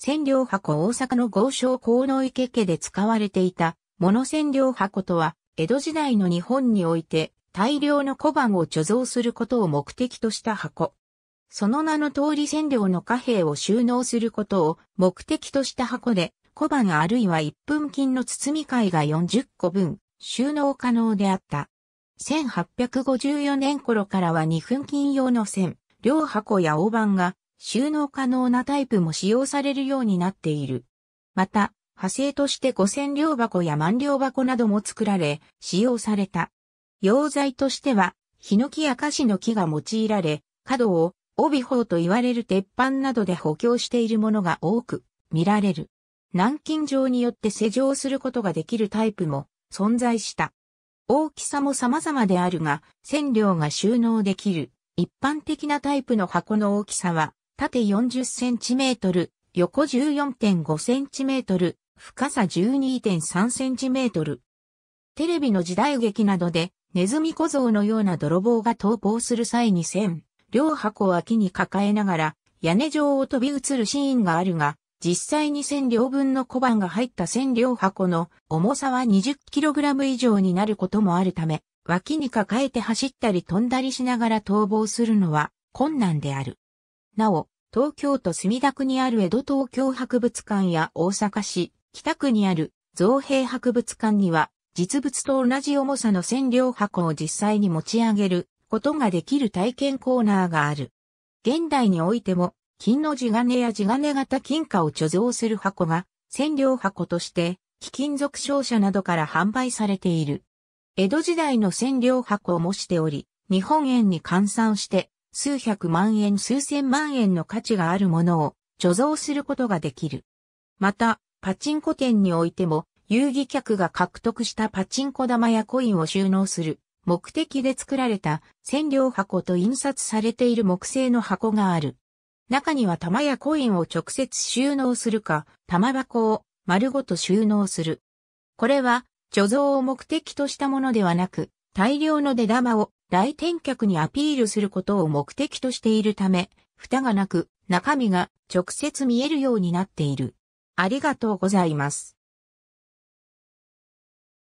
千両箱大阪の豪商河野池家で使われていた、物千両箱とは、江戸時代の日本において、大量の小判を貯蔵することを目的とした箱。その名の通り千両の貨幣を収納することを目的とした箱で、小判あるいは一分金の包み替えが40個分、収納可能であった。1854年頃からは二分金用の線、両箱や大判が収納可能なタイプも使用されるようになっている。また、派生として五千両箱や万両箱なども作られ、使用された。溶剤としては、ヒノキやカシの木が用いられ、角を帯砲と言われる鉄板などで補強しているものが多く見られる。軟禁状によって施錠することができるタイプも存在した。大きさも様々であるが、線量が収納できる一般的なタイプの箱の大きさは縦 40cm、横 14.5cm、深さ 12.3cm。テレビの時代劇などで、ネズミ小僧のような泥棒が逃亡する際に線、両箱を脇に抱えながら、屋根上を飛び移るシーンがあるが、実際に線両分の小判が入った線両箱の重さは 20kg 以上になることもあるため、脇に抱えて走ったり飛んだりしながら逃亡するのは困難である。なお、東京都墨田区にある江戸東京博物館や大阪市北区にある造幣博物館には実物と同じ重さの線量箱を実際に持ち上げることができる体験コーナーがある。現代においても金の地金や地金型金貨を貯蔵する箱が線量箱として貴金属商社などから販売されている。江戸時代の線量箱を模しており、日本円に換算して数百万円数千万円の価値があるものを貯蔵することができる。また、パチンコ店においても、遊戯客が獲得したパチンコ玉やコインを収納する目的で作られた占領箱と印刷されている木製の箱がある。中には玉やコインを直接収納するか、玉箱を丸ごと収納する。これは、貯蔵を目的としたものではなく、大量の出玉を来店客にアピールすることを目的としているため、蓋がなく中身が直接見えるようになっている。ありがとうございます。